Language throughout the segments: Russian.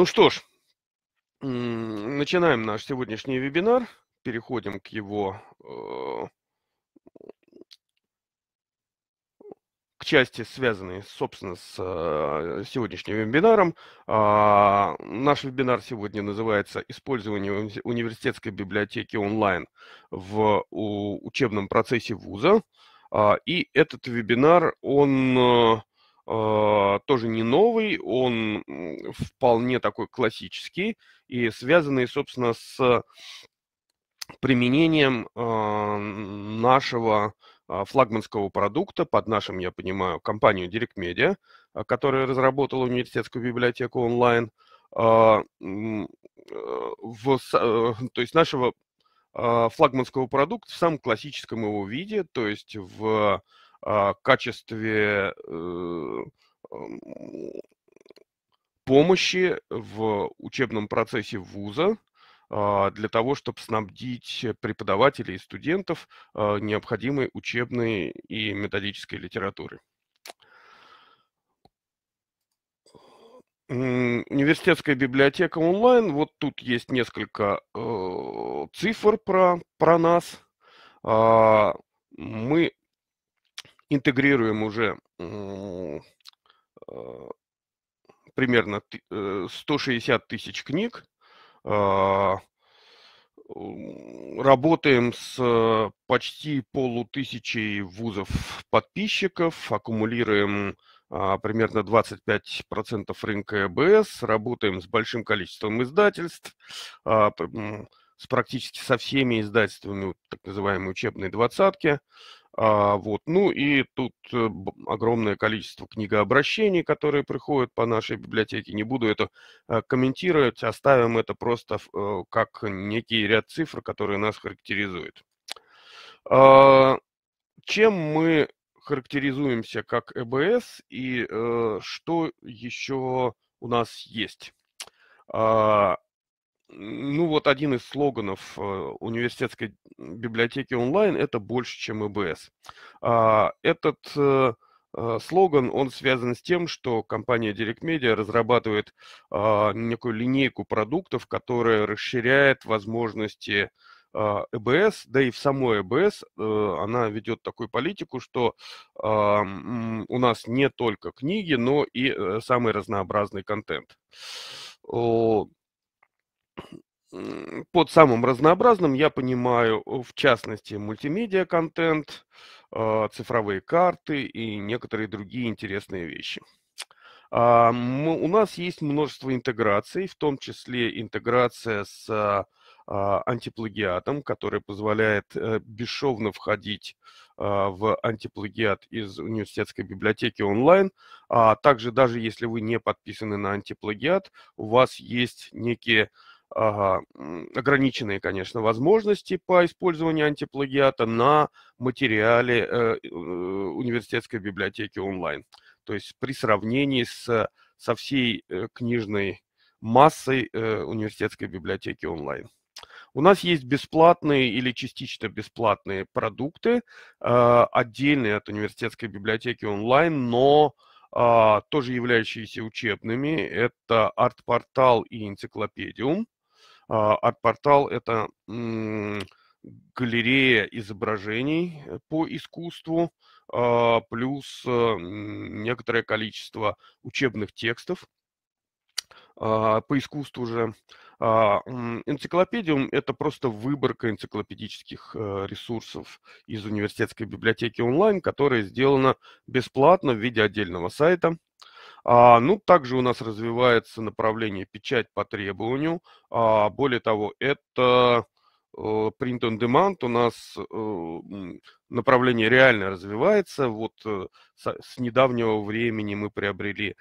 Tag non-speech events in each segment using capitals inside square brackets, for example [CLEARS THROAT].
Ну что ж, начинаем наш сегодняшний вебинар. Переходим к его э, к части, связанной, собственно, с э, сегодняшним вебинаром. А, наш вебинар сегодня называется «Использование университетской библиотеки онлайн в учебном процессе вуза». А, и этот вебинар, он э, Э, тоже не новый, он вполне такой классический и связанный, собственно, с применением а, нашего а, флагманского продукта, под нашим, я понимаю, компанию Direct Media, а, которая разработала университетскую библиотеку онлайн, э, в, э, [LAUGHS] то есть нашего флагманского продукта в самом классическом его виде, то есть в а, качестве э, помощи в учебном процессе вуза а, для того, чтобы снабдить преподавателей и студентов а, необходимой учебной и методической литературой. Университетская библиотека онлайн. Вот тут есть несколько э, цифр про, про нас. Мы интегрируем уже а, примерно 160 э, тысяч книг, а, работаем с почти полутысячей вузов подписчиков, аккумулируем а, примерно 25% рынка ЭБС, работаем с большим количеством издательств, с практически со всеми издательствами так называемой учебной двадцатки. А, вот. Ну и тут э, огромное количество книгообращений, которые приходят по нашей библиотеке. Не буду это э, комментировать, оставим это просто э, как некий ряд цифр, которые нас характеризуют. А, чем мы характеризуемся как ЭБС и что еще у нас есть? А, ну вот один из слоганов э, университетской библиотеки онлайн – это больше, чем ЭБС. А, этот э, э, слоган, он связан с тем, что компания Direct Media разрабатывает а, некую линейку продуктов, которая расширяет возможности ЭБС, а, да и в самой ЭБС она ведет такую политику, что у нас не только книги, но и самый разнообразный контент под самым разнообразным я понимаю, э, в частности, мультимедиа-контент, а, цифровые карты и некоторые другие интересные вещи. А, у нас есть множество интеграций, в том числе интеграция с а, антиплагиатом, который позволяет э, бесшовно входить в антиплагиат из университетской библиотеки онлайн. А также даже если вы не подписаны на антиплагиат, у вас есть некие ограниченные, конечно, возможности по использованию антиплагиата на материале э, э, университетской библиотеки онлайн. То есть при сравнении с, со всей э, книжной массой университетской библиотеки онлайн. У нас есть бесплатные или частично бесплатные продукты, отдельные от университетской библиотеки онлайн, но а, тоже являющиеся учебными. Это арт-портал и энциклопедиум. Арт-портал а – это галерея изображений э, по искусству, а, плюс э, некоторое количество учебных текстов а, по искусству же. Энциклопедиум – это просто выборка энциклопедических э, ресурсов из университетской библиотеки онлайн, которая сделана бесплатно в виде отдельного сайта – а, ну, также у нас развивается направление печать по требованию. А, более того, это э, print on demand у нас э, направление реально развивается. Вот э, с недавнего времени мы приобрели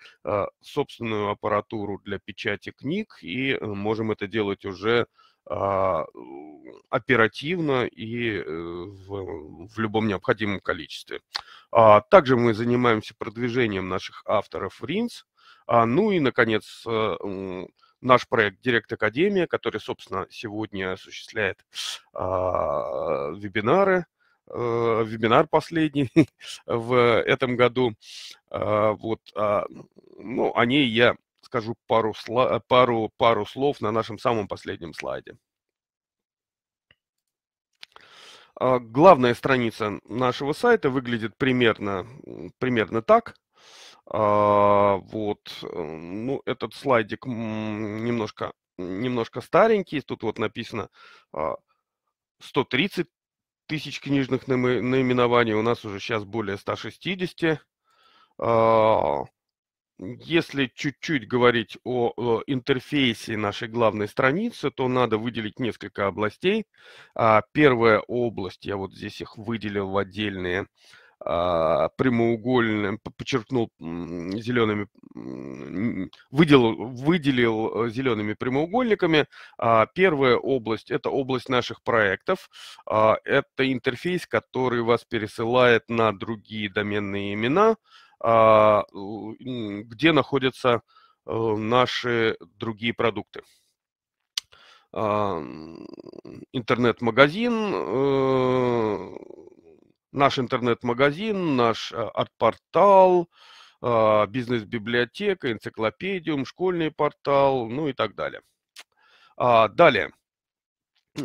собственную аппаратуру для печати книг и можем это делать уже а, оперативно и э, в, в любом необходимом количестве. А, также мы занимаемся продвижением наших авторов РИНС. А, ну и, наконец, э, наш проект Директ Академия, который, собственно, сегодня осуществляет вебинары, э, вебинар последний [LAUGHS] в этом году. Вот, ну, о ней я скажу пару, сло, э, пару, пару слов на нашем самом последнем слайде. А, главная страница нашего сайта выглядит примерно, примерно так. А, вот, эм, ну, этот слайдик немножко, немножко старенький. Тут вот написано 130 а, тысяч книжных наименований, у нас уже сейчас более 160. Если чуть-чуть говорить о интерфейсе нашей главной страницы, то надо выделить несколько областей. А, первая область, я вот здесь их выделил в отдельные а, прямоугольные, подчеркнул зелеными, выделил, выделил э, зелеными прямоугольниками. А, первая область – это область наших проектов. Это интерфейс, который вас пересылает на другие доменные имена – а, где находятся э, наши другие продукты. А, интернет-магазин, э, наш интернет-магазин, наш э, арт-портал, а, бизнес-библиотека, энциклопедиум, школьный портал, ну и так далее. Далее.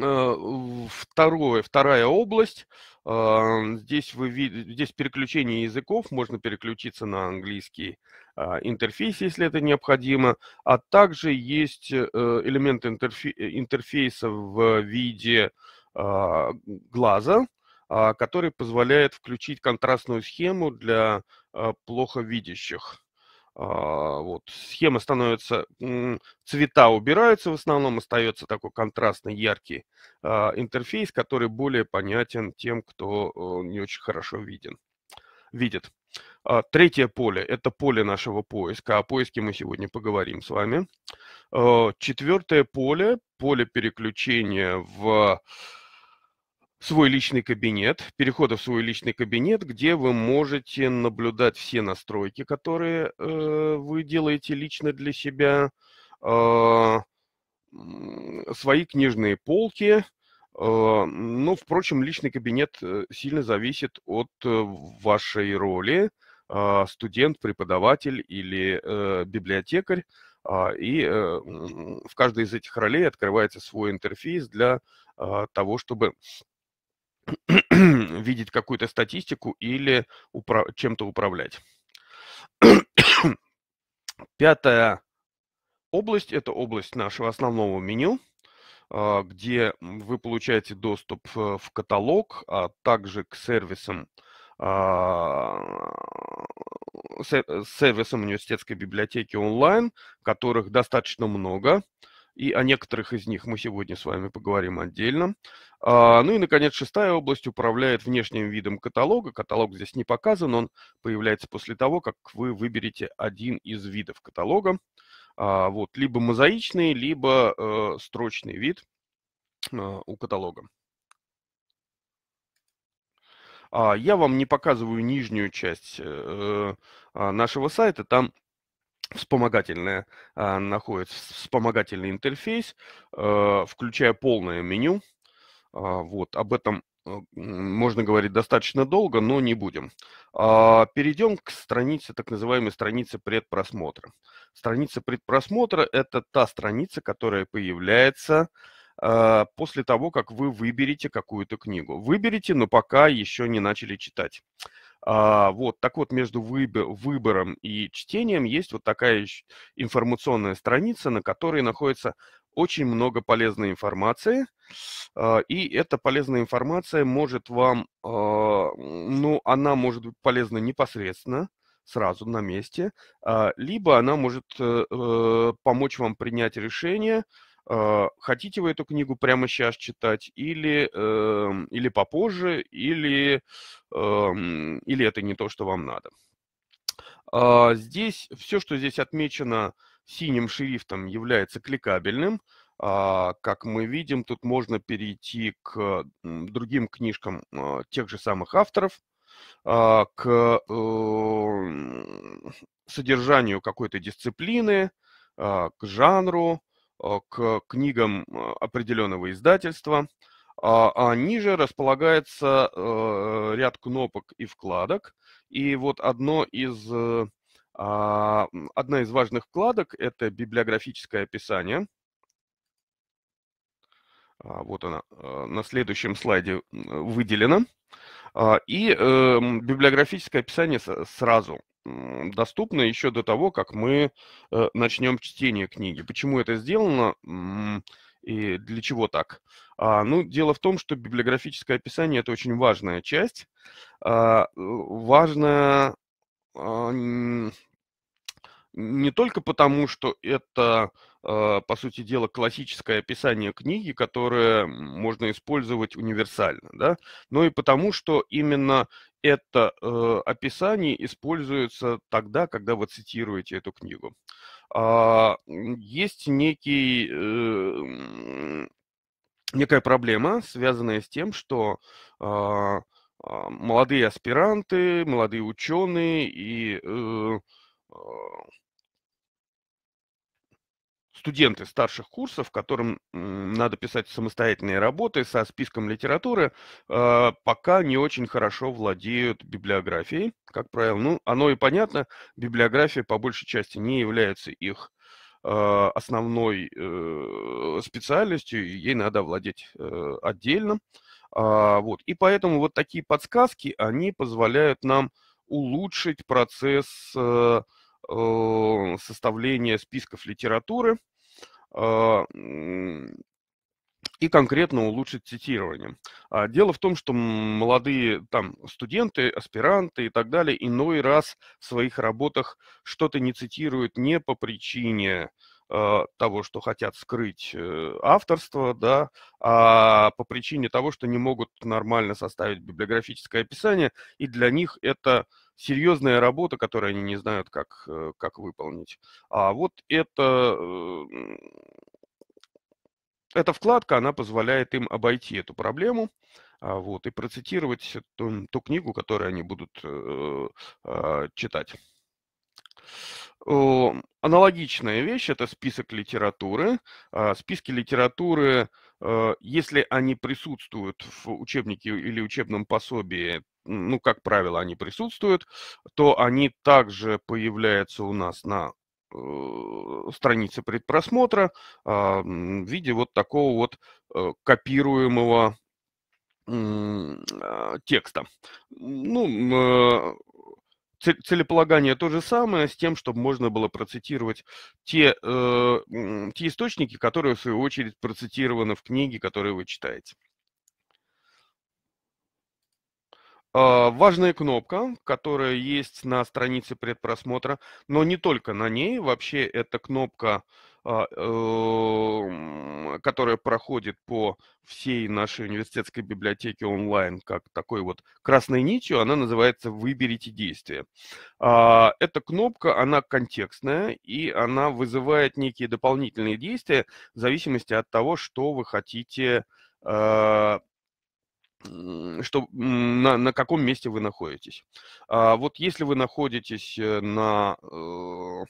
Э, второе, вторая область. Здесь, вы, здесь переключение языков, можно переключиться на английский а, интерфейс, если это необходимо, а также есть э, элемент э, интерфейса в виде а, глаза, а, который позволяет включить контрастную схему для плохо видящих. А, вот, схема становится, цвета убираются в основном, остается такой контрастный, яркий а, интерфейс, который более понятен тем, кто э, не очень хорошо виден, видит. А, третье поле – это поле нашего поиска. О поиске мы сегодня поговорим с вами. Четвертое поле – поле переключения в свой личный кабинет, перехода в свой личный кабинет, где вы можете наблюдать все настройки, которые э, вы делаете лично для себя, э, свои книжные полки. Э, но, ну, впрочем, личный кабинет э, сильно зависит от э, вашей роли, э, студент, преподаватель или э, библиотекарь. Э, и в каждой из этих ролей открывается свой интерфейс для того, чтобы [CLEARS THROAT] видеть какую-то статистику или упра- чем-то управлять. [CLEARS THROAT] Пятая область – это область нашего основного меню, а, где вы получаете доступ э, в каталог, а также к сервисам, а, э, сервисам университетской библиотеки онлайн, которых достаточно много – и о некоторых из них мы сегодня с вами поговорим отдельно. А, ну и, наконец, шестая область управляет внешним видом каталога. Каталог здесь не показан, он появляется после того, как вы выберете один из видов каталога. А, вот, либо мозаичный, либо э, строчный вид а, у каталога. Я вам не показываю нижнюю часть э, э, нашего сайта, там вспомогательная, а, находится вспомогательный интерфейс, а, включая полное меню. А, вот, об этом э, можно говорить достаточно долго, но не будем. А, перейдем к странице, так называемой странице предпросмотра. Страница предпросмотра – это та страница, которая появляется э, после того, как вы выберете какую-то книгу. Выберите, но пока еще не начали читать. А, вот, так вот, между выбором и чтением есть вот такая информационная страница, на которой находится очень много полезной информации, а, и эта полезная информация может вам, а, ну, она может быть полезна непосредственно, сразу на месте, либо она может э, э, помочь вам принять решение, Э, хотите вы эту книгу прямо сейчас читать или, эм, или попозже, или, эм, или это не то, что вам надо. А, здесь все, что здесь отмечено синим шрифтом, является кликабельным. А, как мы видим, тут можно перейти к другим книжкам э, тех же самых авторов, а, к эм, содержанию какой-то дисциплины, к жанру, а, к книгам а, определенного издательства. А, а ниже располагается э, ряд кнопок и вкладок. И вот одно из, э, одна из важных вкладок – это библиографическое описание. Вот она э, на следующем слайде выделена. И эм, библиографическое описание сразу доступно еще до того, как мы э, начнем чтение книги. Почему это сделано и для чего так? А, ну, дело в том, что библиографическое описание – это очень важная часть. А, э, важная а, не только потому, что это, по сути дела, классическое описание книги, которое можно использовать универсально, да, но и потому, что именно это э, описание используется тогда, когда вы цитируете эту книгу. А, есть некий, э, некая проблема, связанная с тем, что э, молодые аспиранты, молодые ученые и э, а, студенты старших курсов, которым надо писать самостоятельные работы со списком литературы, а, пока не очень хорошо владеют библиографией, как правило. Ну, оно и понятно, библиография по большей части не является их а, основной э, специальностью, ей надо владеть э, отдельно. А, вот. И поэтому вот такие подсказки, они позволяют нам улучшить процесс э, составления списков литературы, а, и конкретно улучшить цитирование. А дело в том, что молодые там студенты, аспиранты и так далее иной раз в своих работах что-то не цитируют не по причине э, того, что хотят скрыть э, авторство, да, а по причине того, что не могут нормально составить библиографическое описание, и для них это э, серьезная работа, которую они не знают, как, э, как выполнить. А вот это, эта вкладка, она позволяет им обойти эту проблему а, вот, и процитировать ту, ту книгу, которую они будут э, а, читать. Аналогичная вещь – это список литературы. А, списки литературы Э, если они присутствуют в учебнике или учебном пособии, ну, как правило, они присутствуют, то они также появляются у нас на э, странице предпросмотра а, в виде вот такого вот э, копируемого а, текста. Ну, целеполагание то же самое, с тем, чтобы можно было процитировать те, э, те источники, которые, в свою очередь, процитированы в книге, которую вы читаете. А, важная кнопка, которая есть на странице предпросмотра, но не только на ней. Вообще, эта кнопка а, эм, которая проходит по всей нашей университетской библиотеке онлайн, как такой вот красной нитью, она называется «Выберите действие». А, эта кнопка, она контекстная, и она вызывает некие дополнительные действия в зависимости от того, что вы хотите а, что, на, на каком месте вы находитесь. А вот если вы находитесь э, на э,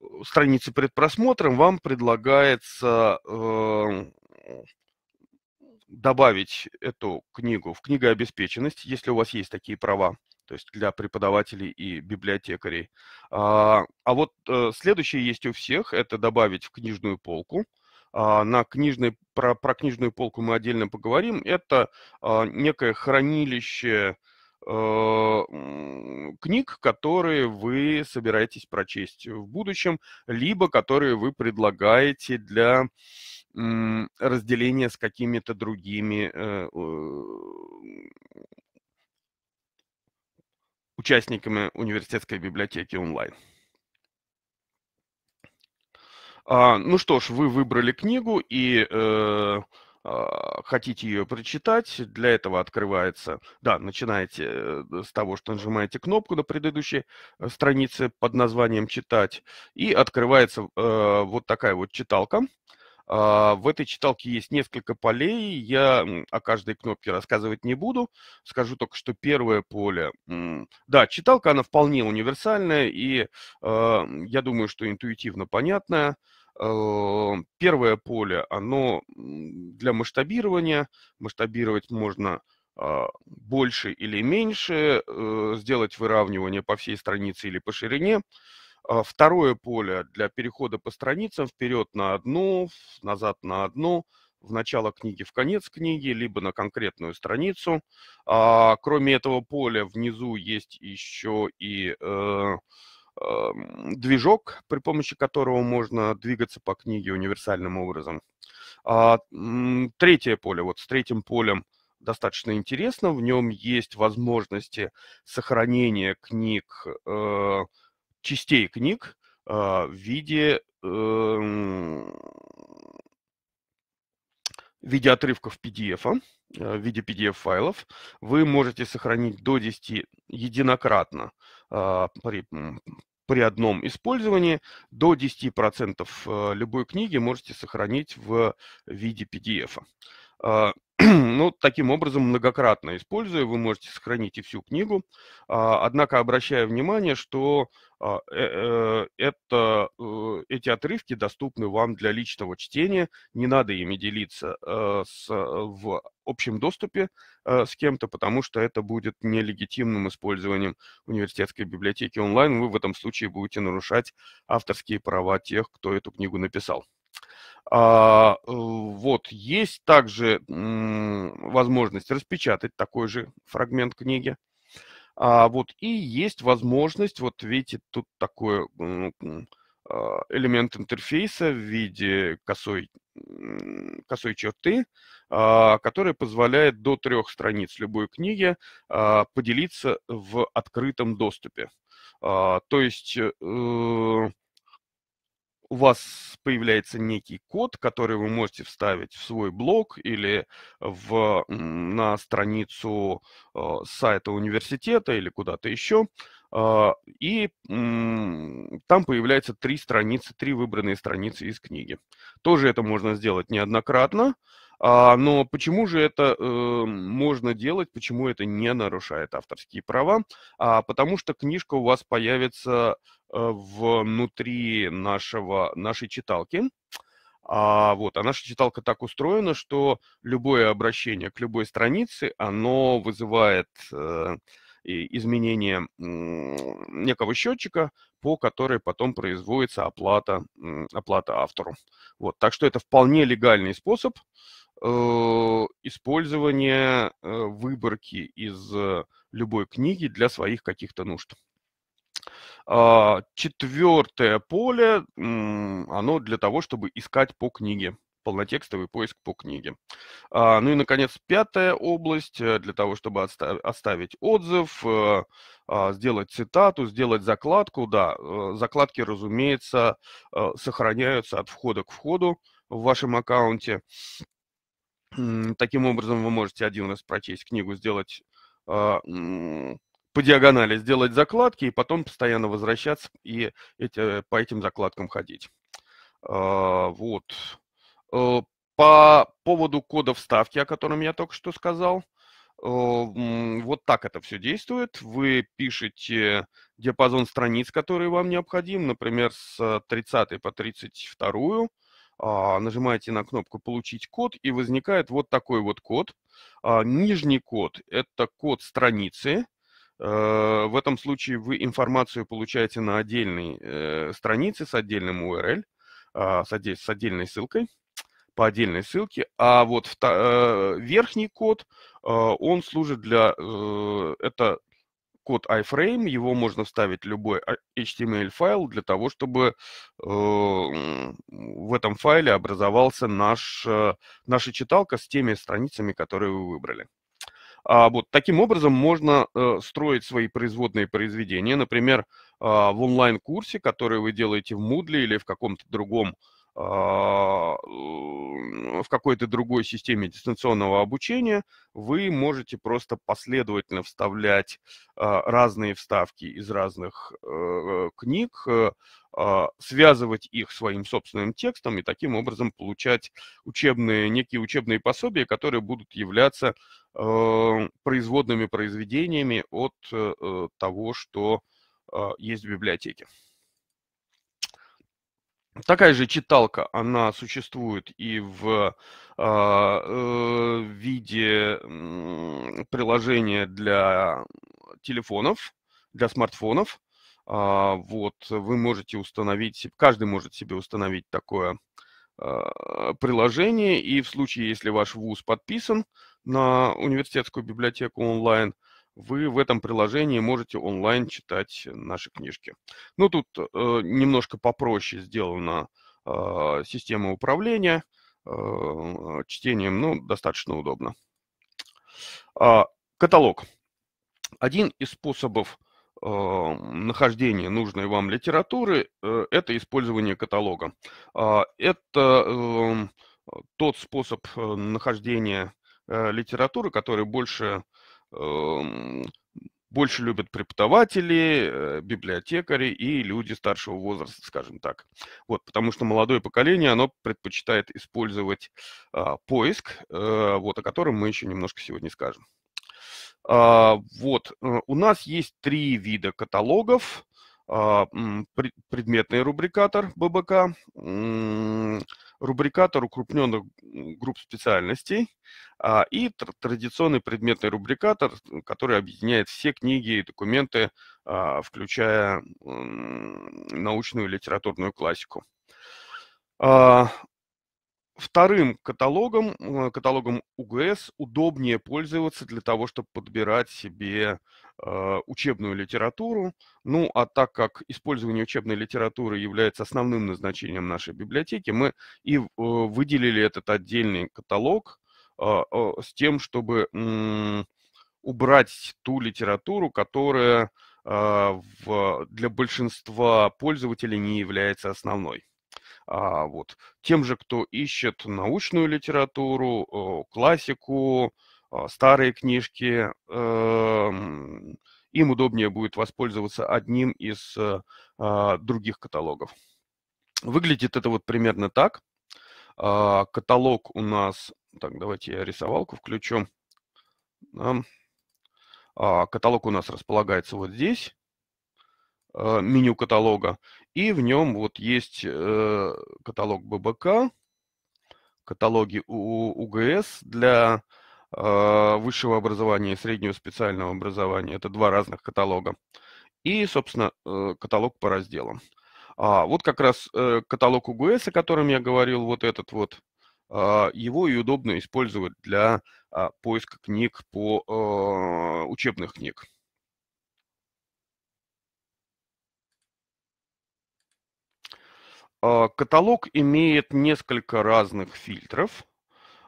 Э, странице перед просмотром вам предлагается э, добавить эту книгу в книгообеспеченность, если у вас есть такие права, то есть для преподавателей и библиотекарей. А, а вот э, следующее есть у всех, это добавить в книжную полку. А, на книжной, про, про книжную полку мы отдельно поговорим. Это а, некое хранилище, Э, книг, которые вы собираетесь прочесть в будущем, либо которые вы предлагаете для разделения с какими-то другими э, э, участниками университетской библиотеки онлайн. А, ну что ж, вы выбрали книгу и а, хотите ее прочитать, для этого открывается, да, начинаете э, с того, что нажимаете кнопку на предыдущей э, странице под названием «Читать», и открывается э, вот такая вот читалка. Э, в этой читалке есть несколько полей, я о каждой кнопке рассказывать не буду, скажу только, что первое поле, э, да, читалка, она вполне универсальная, и э, я думаю, что интуитивно понятная, Э, первое поле, оно для масштабирования. Масштабировать можно а, больше или меньше, э, сделать выравнивание по всей странице или по ширине. А, второе поле для перехода по страницам вперед на одну, назад на одну, в начало книги, в конец книги, либо на конкретную страницу. А, кроме этого поля внизу есть еще и э, Эм, движок, при помощи которого можно двигаться по книге универсальным образом. А, третье поле, вот с третьим полем достаточно интересно, в нем есть возможности сохранения книг, э, частей книг э, в виде эм, в виде отрывков PDF, а, в виде PDF-файлов. Вы можете сохранить до 10 единократно а, при, при одном использовании. До 10% э, любой книги можете сохранить в виде PDF. А, [CLEARS THROAT] ну, таким образом, многократно используя, вы можете сохранить и всю книгу. А, однако обращаю внимание, что а, э, э, это, э, эти отрывки доступны вам для личного чтения, не надо ими делиться с, в общем доступе с кем-то, потому что это будет нелегитимным использованием университетской библиотеки онлайн. Вы в этом случае будете нарушать авторские права тех, кто эту книгу написал. А, э, вот, есть также возможность распечатать такой же фрагмент книги. а Вот, и есть возможность, вот видите, тут такой а, элемент интерфейса в виде косой, косой черты, а, которая позволяет до трех страниц любой книги поделиться в открытом доступе. То есть э, у вас появляется некий код, который вы можете вставить в свой блог или в, на страницу э, сайта университета или куда-то еще. А, и там появляется три страницы, три выбранные страницы из книги. Тоже это можно сделать неоднократно. А, но почему же это э, можно делать, почему это не нарушает авторские права? А, потому что книжка у вас появится Э, внутри нашего, нашей читалки. А, вот, а наша читалка так устроена, что любое обращение к любой странице, оно вызывает э, изменение э, некого счетчика, по которой потом производится оплата, э, оплата автору. Вот, так что это вполне легальный способ э, использования э, выборки из э, любой книги для своих каких-то нужд. А, Четвертое поле, оно для того, чтобы искать по книге полнотекстовый поиск по книге. А, ну и, наконец, пятая область э, для того, чтобы оставить отзыв, э, а, сделать цитату, сделать закладку. Да, э, закладки, разумеется, сохраняются от входа к входу в вашем аккаунте. Таким образом, вы можете один раз прочесть книгу, сделать по диагонали сделать закладки и потом постоянно возвращаться и эти, по этим закладкам ходить. А, вот. Э, по поводу кода вставки, о котором я только что сказал, э, вот так это все действует. Вы пишете диапазон страниц, который вам необходим, например, с 30 по 32 а, нажимаете на кнопку «Получить код», и возникает вот такой вот код. А, нижний код – это код страницы, Э, в этом случае вы информацию получаете на отдельной э, странице с отдельным URL, а, с отдельной ссылкой, по отдельной ссылке. А вот э, верхний код, он служит для... Это код iframe, его можно вставить в любой HTML-файл а, эм для того, чтобы в этом файле образовался наш, наша читалка с теми страницами, которые вы выбрали. А вот таким образом можно э, строить свои производные произведения, например, а, в онлайн-курсе, который вы делаете в Moodle или в каком-то другом а, э, в какой-то другой системе дистанционного обучения вы можете просто последовательно вставлять а, разные вставки из разных э, э, книг, а, связывать их своим собственным текстом и таким образом получать учебные, некие учебные пособия, которые будут являться производными произведениями от того, что есть в библиотеке. Такая же читалка, она существует и в а, э, виде приложения для телефонов, для смартфонов. А, вот вы можете установить, каждый может себе установить такое а, приложение, и в случае, если ваш вуз подписан на университетскую библиотеку онлайн, вы в этом приложении можете онлайн читать наши книжки. Ну, тут э, немножко попроще сделана э, система управления э, чтением, ну, достаточно удобно. Э, каталог. Один из способов э, нахождение нужной вам литературы э, – это использование каталога. Э, это э, тот способ э, нахождения э, литературы, который больше э, Эм, больше любят преподаватели, э, библиотекари и люди старшего возраста, скажем так. Вот, потому что молодое поколение, оно предпочитает использовать а, поиск, э, вот, о котором мы еще немножко сегодня скажем. А, вот, э, у нас есть три вида каталогов. А, предметный рубрикатор ББК, рубрикатор укрупненных групп специальностей а, и тр- традиционный предметный рубрикатор, который объединяет все книги и документы, а, включая м- научную и литературную классику. А, вторым каталогом, э, каталогом УГС, удобнее пользоваться для того, чтобы подбирать себе э, учебную литературу. Ну, а так как использование учебной литературы является основным назначением нашей библиотеки, мы и э, выделили этот отдельный каталог с тем, чтобы убрать ту литературу, которая для большинства пользователей не является основной а, вот, тем же, кто ищет научную литературу, классику, а, старые книжки, эм, им удобнее будет воспользоваться одним из э, а, других каталогов. Выглядит это вот примерно так. А, каталог у нас... Так, давайте я рисовалку включу. Каталог у нас располагается вот здесь э, меню каталога. И в нем вот есть э, каталог ББК, каталоги у УГС для э, высшего образования и среднего специального образования. Это два разных каталога. И, собственно, э, каталог по разделам. А, вот как раз э, каталог УГС, о котором я говорил, вот этот вот, э, его и удобно использовать для э, поиска книг по э, учебных книг. А, каталог имеет несколько разных фильтров.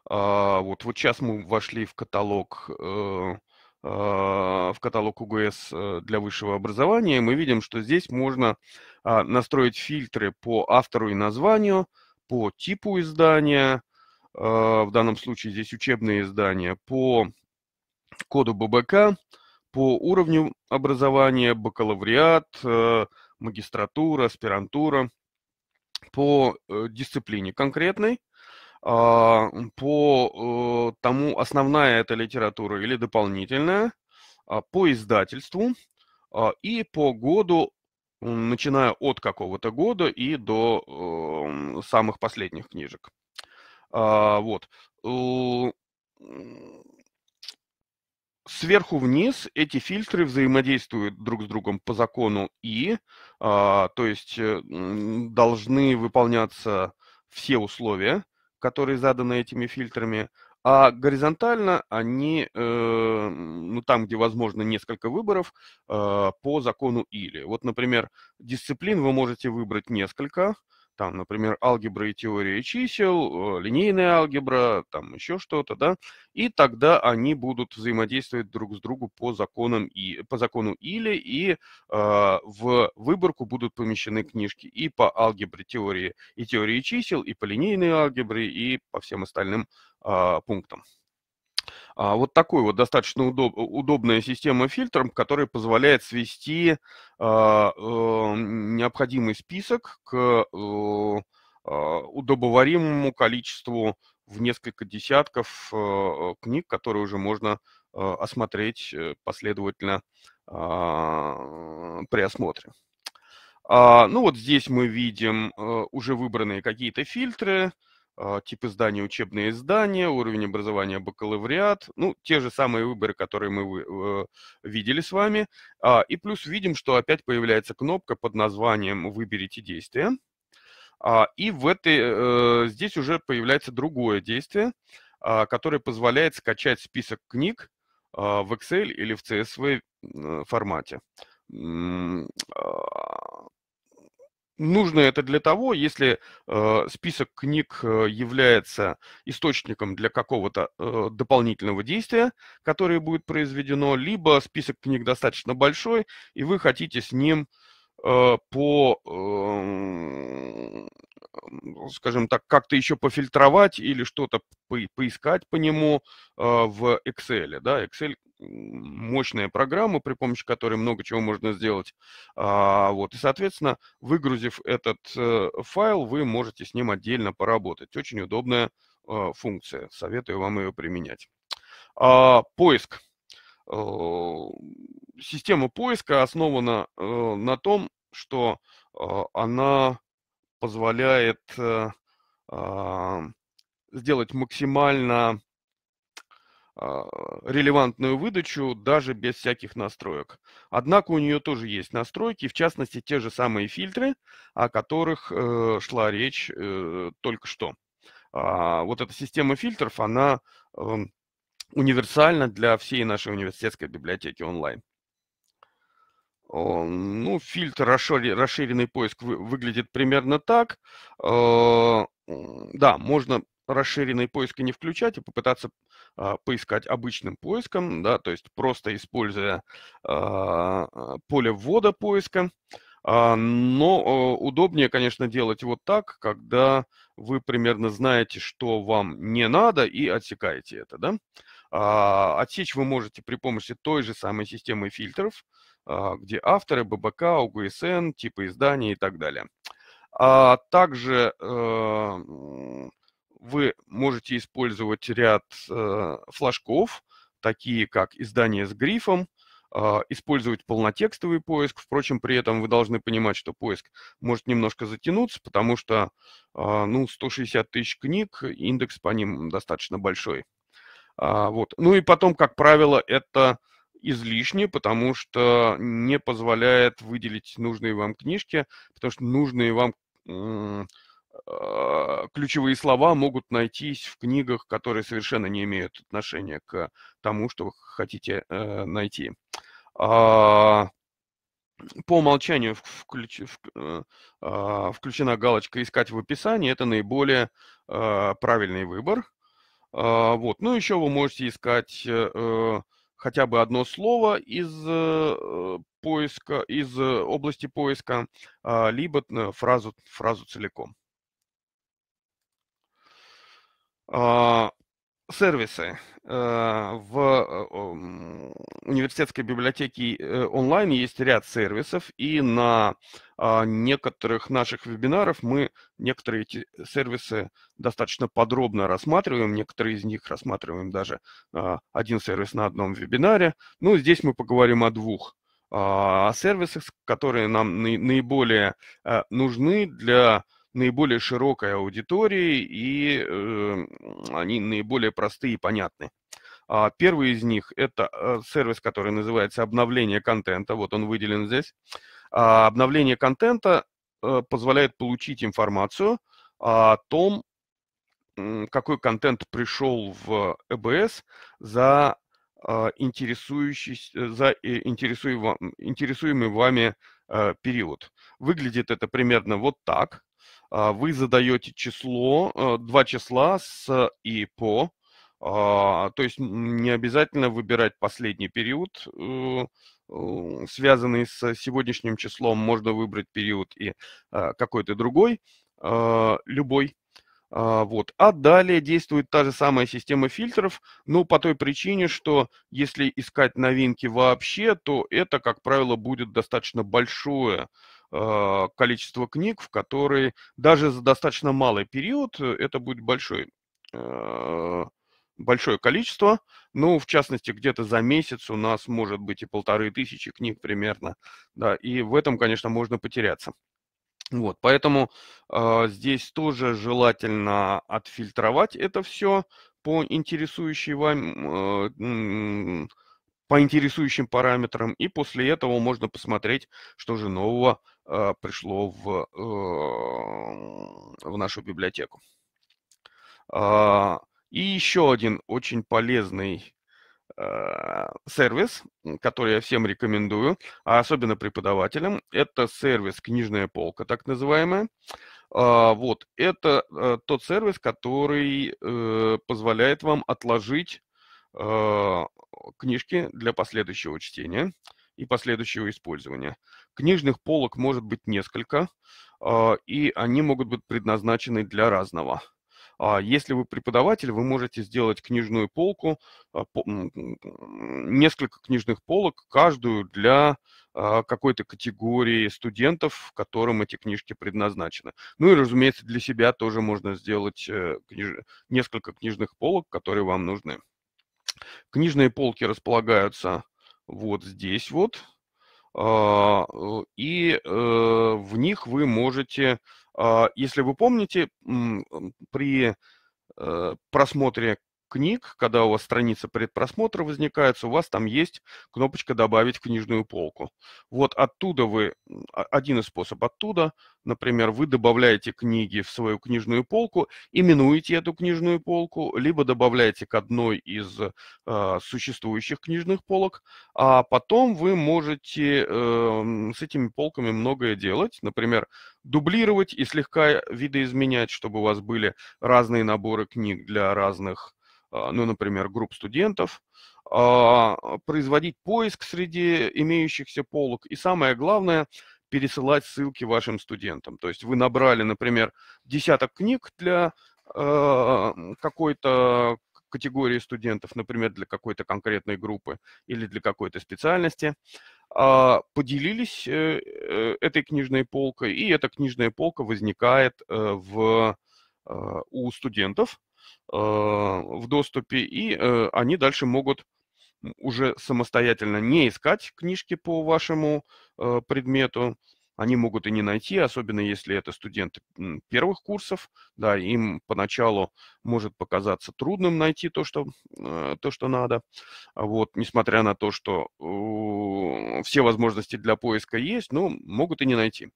А, вот, вот сейчас мы вошли в каталог э, а, в каталог УГС э, для высшего образования, мы видим, что здесь можно настроить фильтры по автору и названию, по типу издания, в данном случае здесь учебные издания, по коду ББК, по уровню образования, бакалавриат, э, магистратура, аспирантура – по э, дисциплине конкретной, а, по э, тому, основная это литература или дополнительная, а, по издательству а, и по году, начиная от какого-то года и до э, самых последних книжек. Вот сверху вниз эти фильтры взаимодействуют друг с другом по закону И, а, то есть э, должны выполняться все условия, которые заданы этими фильтрами, а горизонтально они, э, ну там, где возможно несколько выборов, э, по закону или. Вот, например, дисциплин вы можете выбрать несколько, там, например, алгебра и теория чисел, э, линейная алгебра, там еще что-то, да, и тогда они будут взаимодействовать друг с другу по законам и по закону или и э, в выборку будут помещены книжки и по алгебре теории и теории чисел, и по линейной алгебре, и по всем остальным э, пунктам. А, вот такой вот достаточно удоб, удобная система фильтром, которая позволяет свести а, э, необходимый список к э, а, удобоваримому количеству в несколько десятков э, книг, которые уже можно осмотреть последовательно при осмотре. Ну вот здесь мы видим уже выбранные какие-то фильтры, а, типы здания учебные здания уровень образования бакалавриат, ну, те же самые выборы, которые мы э, видели с вами. А, и плюс видим, что опять появляется кнопка под названием «Выберите действие». А, и в этой, э, здесь уже появляется другое действие, которое позволяет скачать список книг в Excel или в CSV э, формате Нужно это для того, если э, список книг э, является источником для какого-то э, дополнительного действия, которое будет произведено, либо список книг достаточно большой, и вы хотите с ним э, по, э, скажем так, как-то еще пофильтровать или что-то по поискать по нему э, в Excel. Да? Excel мощная программа, при помощи которой много чего можно сделать. А, вот, и, соответственно, выгрузив этот э, файл, вы можете с ним отдельно поработать. Очень удобная э, функция. Советую вам ее применять. А, поиск. Э, система поиска основана э, на том, что э, она позволяет э, э, сделать максимально а, релевантную выдачу даже без всяких настроек. Однако у нее тоже есть настройки, в частности, те же самые фильтры, о которых э, шла речь э, только что. А, вот эта система фильтров, она э, универсальна для всей нашей университетской библиотеки онлайн. Ну, фильтр расширенный поиск выглядит примерно так. Э, да, можно расширенный поиск не включать и попытаться э, поискать обычным поиском, да, то есть просто используя э, поле ввода поиска. Э, но э, удобнее, конечно, делать вот так, когда вы примерно знаете, что вам не надо, и отсекаете это. Да? Э, отсечь вы можете при помощи той же самой системы фильтров, э, где авторы, ББК, ОГСН, типы издания и так далее. А также э, вы можете использовать ряд э, флажков, такие как издание с грифом, э, использовать полнотекстовый поиск. Впрочем, при этом вы должны понимать, что поиск может немножко затянуться, потому что э, ну, 160 тысяч книг, индекс по ним достаточно большой. А, вот. Ну и потом, как правило, это излишне, потому что не позволяет выделить нужные вам книжки, потому что нужные вам а, ключевые слова могут найтись в книгах, которые совершенно не имеют отношения к тому, что вы хотите э, найти. А, по умолчанию включ... Э, а, включена галочка «Искать в описании». Это наиболее правильный выбор. Вот. Ну, еще вы можете искать э, хотя бы одно слово из поиска, из области поиска, либо фразу, фразу целиком. А, сервисы э, в э, университетской библиотеке э, онлайн есть ряд сервисов, и на а, некоторых наших вебинарах мы некоторые эти сервисы достаточно подробно рассматриваем, некоторые из них рассматриваем даже а, один сервис на одном вебинаре. Ну, здесь мы поговорим о двух сервисах, которые нам наиболее нужны для наиболее широкой аудитории, и э, они наиболее простые и понятны. А первый из них – это э, сервис, который называется «Обновление контента». Вот он выделен здесь. А, обновление контента э, позволяет получить информацию о том, какой контент пришел в ЭБС за интересующийся, за интересуемый вами период. Выглядит это примерно вот так. А, вы задаете число, э, два числа с и по, а, то есть не обязательно выбирать последний период, э, связанный с сегодняшним числом, можно выбрать период и э, какой-то другой, любой. А, вот. А далее действует та же самая система фильтров, но по той причине, что если искать новинки вообще, то это, как правило, будет достаточно большое Э, количество книг, в которые даже за достаточно малый период э, это будет большой, э, большое количество. Ну, в частности, где-то за месяц у нас может быть и полторы тысячи книг примерно. Да, и в этом, конечно, можно потеряться. Вот, поэтому э, здесь тоже желательно отфильтровать это все по интересующей вам по интересующим параметрам, и после этого можно посмотреть, что же нового э, пришло в, э, в нашу библиотеку. Э, и еще один очень полезный э, сервис, который я всем рекомендую, а особенно преподавателям, это сервис «Книжная полка», так называемая. А, вот, это э, тот сервис, который э, позволяет вам отложить Э, книжки для последующего чтения и последующего использования. Книжных полок может быть несколько, э, и они могут быть предназначены для разного. А если вы преподаватель, вы можете сделать книжную полку, э, несколько книжных полок, каждую для какой-то категории студентов, которым эти книжки предназначены. Ну и, разумеется, для себя тоже можно сделать книж... несколько книжных полок, которые вам нужны. Книжные полки располагаются вот здесь вот, а, э, и э, в них вы можете, а, если вы помните, при э, просмотре книг, когда у вас страница предпросмотра возникает, у вас там есть кнопочка «Добавить в книжную полку». Вот оттуда вы, один из способ оттуда, например, вы добавляете книги в свою книжную полку, именуете эту книжную полку, либо добавляете к одной из э, существующих книжных полок, а потом вы можете э, с этими полками многое делать, например, дублировать и слегка э, видоизменять, чтобы у вас были разные наборы книг для разных а, ну, например, групп студентов, а, а, производить поиск среди имеющихся полок и самое главное пересылать ссылки вашим студентам. То есть вы набрали, например, десяток книг для какой-то категории студентов, например, для какой-то конкретной группы или для какой-то специальности, поделились э, э, этой книжной полкой, и эта книжная полка возникает э, в, у студентов, Э, в доступе, и э, они дальше могут уже самостоятельно не искать книжки по вашему э, предмету, они могут и не найти, особенно если это студенты первых курсов, да, им поначалу может показаться трудным найти то, что, то, что надо, а вот, несмотря на то, что все возможности для поиска есть, но могут и не найти.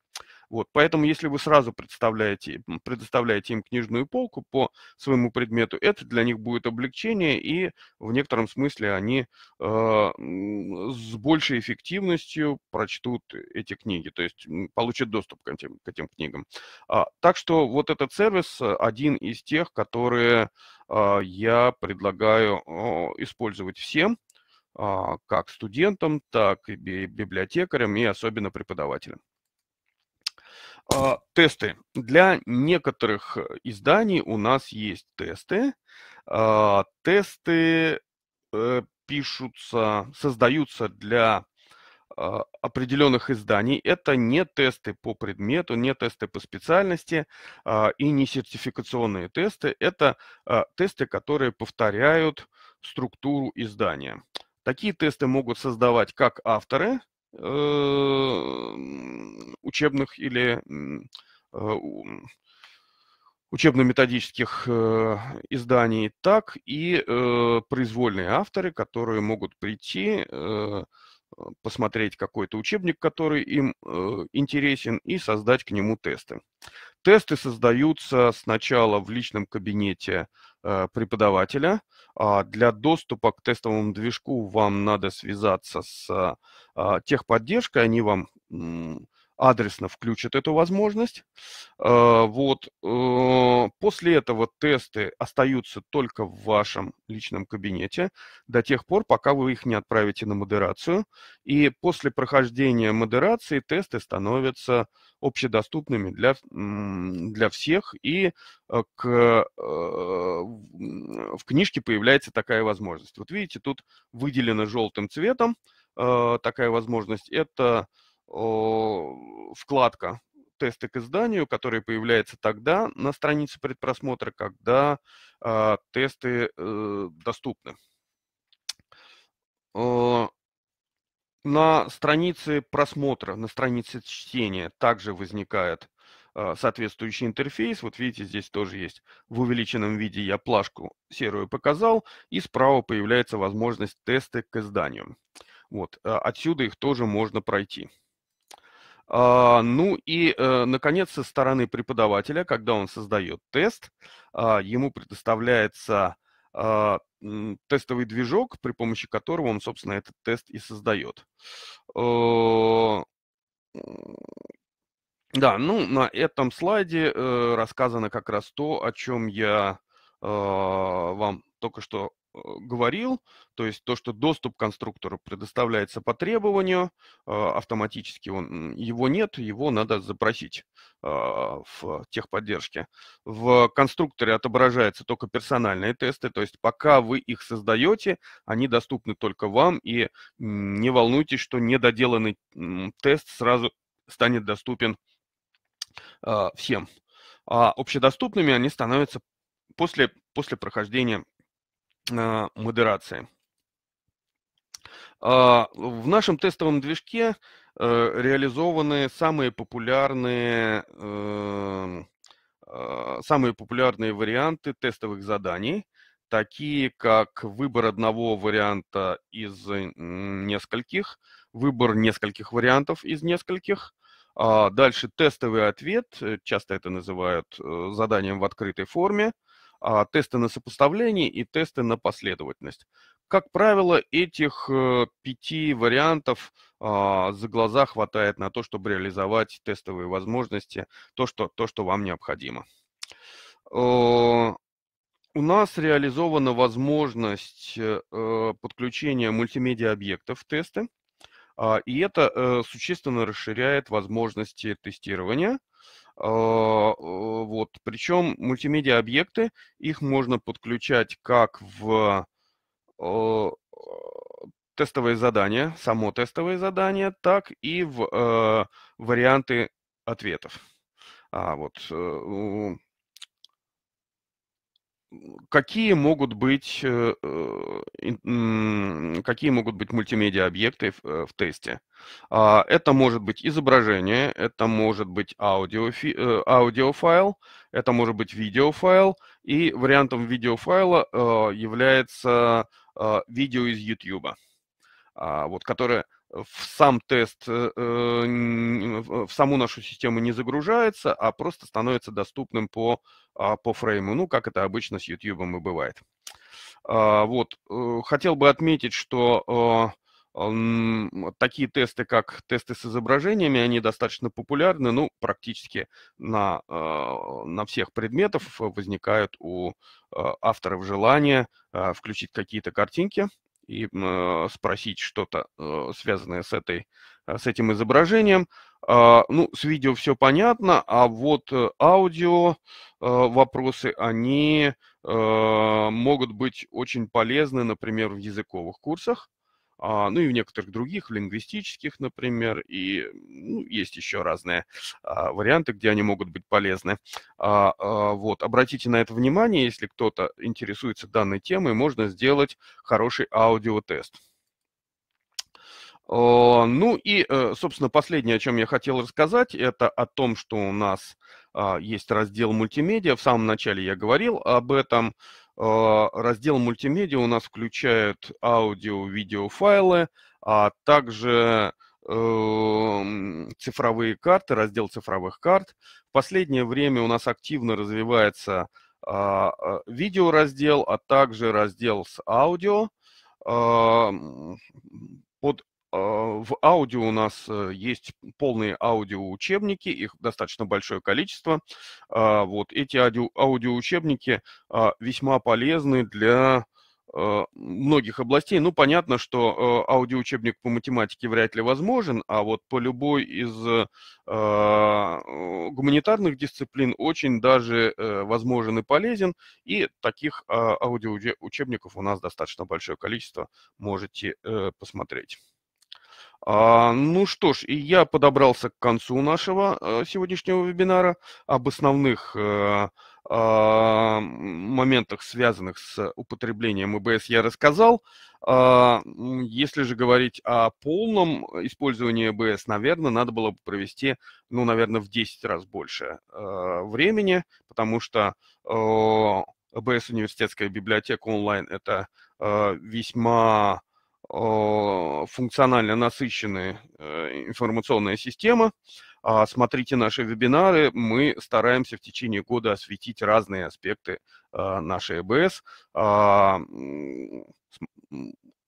Вот, поэтому если вы сразу представляете, предоставляете им книжную полку по своему предмету, это для них будет облегчение, и в некотором смысле они э, с большей эффективностью прочтут эти книги, то есть получат доступ к этим, к этим книгам. А, так что вот этот сервис э, один из тех, которые э, я предлагаю использовать всем, а, как студентам, так и библиотекарям и особенно преподавателям. А, тесты. Для некоторых э, изданий у нас есть тесты. А, тесты э, пишутся, создаются для а, определенных изданий. Это не тесты по предмету, не тесты по специальности и не сертификационные тесты. Это тесты, которые повторяют структуру издания. Такие тесты могут создавать как авторы, Э, учебных или э, учебно-методических э, изданий, так и произвольные авторы, которые могут прийти Э, посмотреть какой-то учебник, который им э, интересен, и создать к нему тесты. Тесты создаются сначала в личном кабинете э, преподавателя. А для доступа к тестовому движку вам надо связаться с э, техподдержкой, они вам адресно включат эту возможность. А, вот. Э, после этого тесты остаются только в вашем личном кабинете до тех пор, пока вы их не отправите на модерацию. И после прохождения модерации тесты становятся общедоступными для, для всех, и э, к, э, в книжке появляется такая возможность. Вот видите, тут выделено желтым цветом такая возможность. Это вкладка тесты к изданию, которая появляется тогда на странице предпросмотра, когда э, тесты э, доступны. Э, на странице просмотра, на странице чтения также возникает а, соответствующий интерфейс. Вот видите, здесь тоже есть в увеличенном виде я плашку серую показал, и справа появляется возможность тесты к изданию. Вот, а отсюда их тоже можно пройти. А, ну и, э, наконец, со стороны преподавателя, когда он создает тест, а, ему предоставляется а, тестовый движок, при помощи которого он, собственно, этот тест и создает. Да, ну на этом слайде э, рассказано как раз то, о чем я вам только что Э, говорил, то есть то, что доступ к конструктору предоставляется по требованию, э, автоматически он, его нет, его надо запросить а, в техподдержке. В конструкторе отображаются только персональные тесты, то есть пока вы их создаете, они доступны только вам, и не волнуйтесь, что недоделанный тест сразу станет доступен а, всем. А общедоступными они становятся после, после прохождения Э, модерации. А, в нашем тестовом движке э, реализованы самые популярные, э, а, самые популярные варианты тестовых заданий, такие как выбор одного варианта из нескольких, выбор нескольких вариантов из нескольких, а, дальше тестовый ответ, часто это называют заданием в открытой форме, а, тесты на сопоставление и тесты на последовательность. Как правило, этих э, пяти вариантов а, за глаза хватает на то, чтобы реализовать тестовые возможности, то, что, то, что вам необходимо. Э, у нас реализована возможность э, подключения мультимедиа-объектов в тесты, а, и это существенно расширяет возможности тестирования. А, э, вот. Причем мультимедиа-объекты, их можно подключать как в а, тестовые задания, само тестовое задание, так и в э, варианты ответов. А, вот э, какие могут быть, э, э, какие могут быть мультимедиа-объекты в, э, в тесте? А, это может быть изображение, это может быть аудио, аудиофайл, это может быть видеофайл, и вариантом видеофайла является видео из YouTube, а, вот, которое в сам тест, э, э, в саму нашу систему не загружается, а просто становится доступным по, а, по фрейму, ну, как это обычно с YouTube и бывает. А, вот, э, хотел бы отметить, что а, такие тесты, как тесты с изображениями, они достаточно популярны, ну, практически на, на всех предметов возникают у авторов желание включить какие-то картинки – и спросить что-то, э, связанное с, этой, э, с этим изображением. А, ну, с видео все понятно, а вот э, аудио вопросы, они могут быть очень полезны, например, в языковых курсах. А, ну и в некоторых других, в лингвистических, например, и ну, есть еще разные а, варианты, где они могут быть полезны. А, вот, обратите на это внимание, если кто-то интересуется данной темой, можно сделать хороший аудиотест. Ну и, э, собственно, последнее, о чем я хотел рассказать, это о том, что у нас есть раздел мультимедиа. В самом начале я говорил об этом. А, раздел мультимедиа у нас включает аудио видеофайлы а также эм, цифровые карты, раздел цифровых карт. В последнее время у нас активно развивается а, а, видеораздел, а также раздел с аудио. Под а, в аудио у нас э, есть полные аудиоучебники, их достаточно большое количество. А, вот эти ауди аудиоучебники а, весьма полезны для э, многих областей. Ну, понятно, что э, аудиоучебник по математике вряд ли возможен, а вот по любой из гуманитарных дисциплин очень даже возможен и полезен. И таких аудиоучебников у нас достаточно большое количество. Можете посмотреть. А, ну что ж, и я подобрался к концу нашего э, сегодняшнего вебинара об основных э, а, моментах, связанных с употреблением ИБС, я рассказал. А, если же говорить о полном использовании ИБС, наверное, надо было бы провести, ну, наверное, в 10 раз больше э, времени, потому что ИБС университетская библиотека онлайн – это весьма Э, функционально насыщенная э, информационная система. А, смотрите наши вебинары, мы стараемся в течение года осветить разные аспекты э, нашей ЭБС. А,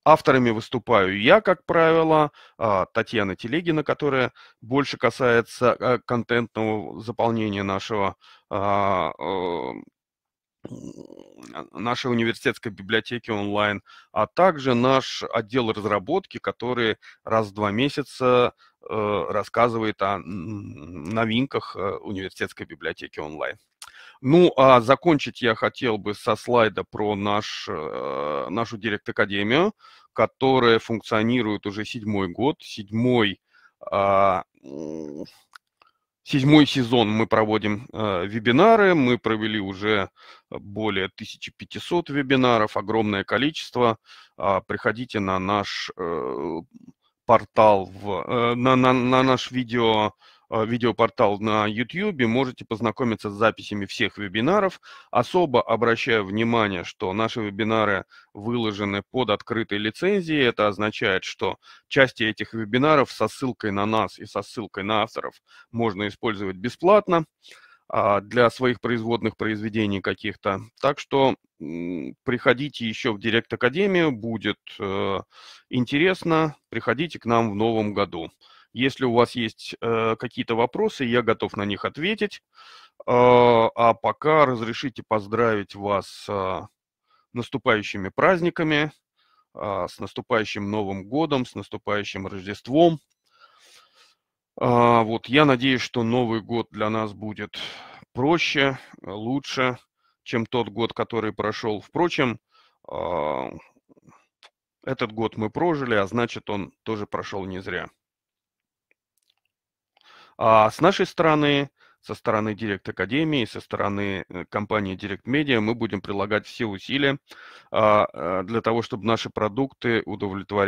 авторами выступаю я, как правило, а, Татьяна Телегина, которая больше касается контентного заполнения нашего нашей университетской библиотеки онлайн, а также наш отдел разработки, который раз в два месяца э, рассказывает о новинках э, университетской библиотеки онлайн. Ну, а закончить я хотел бы со слайда про наш, э, нашу Директ-академию, которая функционирует уже седьмой год, седьмой а, Седьмой сезон мы проводим э, вебинары, мы провели уже э, более 1500 вебинаров, огромное количество. Э, приходите на наш э, портал, в, э, на, на, на наш видео Э, видеопортал на YouTube, можете познакомиться с записями всех вебинаров. Особо обращаю внимание, что наши вебинары выложены под открытой лицензией. Это означает, что части этих вебинаров со ссылкой на нас и со ссылкой на авторов можно использовать бесплатно а, для своих производных произведений каких-то. Так что приходите еще в Директ Академию, будет э, интересно. Приходите к нам в новом году. Если у вас есть э, какие-то вопросы, я готов на них ответить. Э, а пока разрешите поздравить вас э, наступающими праздниками, э, с наступающим Новым годом, с наступающим Рождеством. Э, вот я надеюсь, что Новый год для нас будет проще, лучше, чем тот год, который прошел. Впрочем, э, этот год мы прожили, а значит, он тоже прошел не зря. А с нашей стороны, со стороны Директ Академии, со стороны э, компании Директ Медиа мы будем прилагать все усилия а, э, для того, чтобы наши продукты удовлетворили.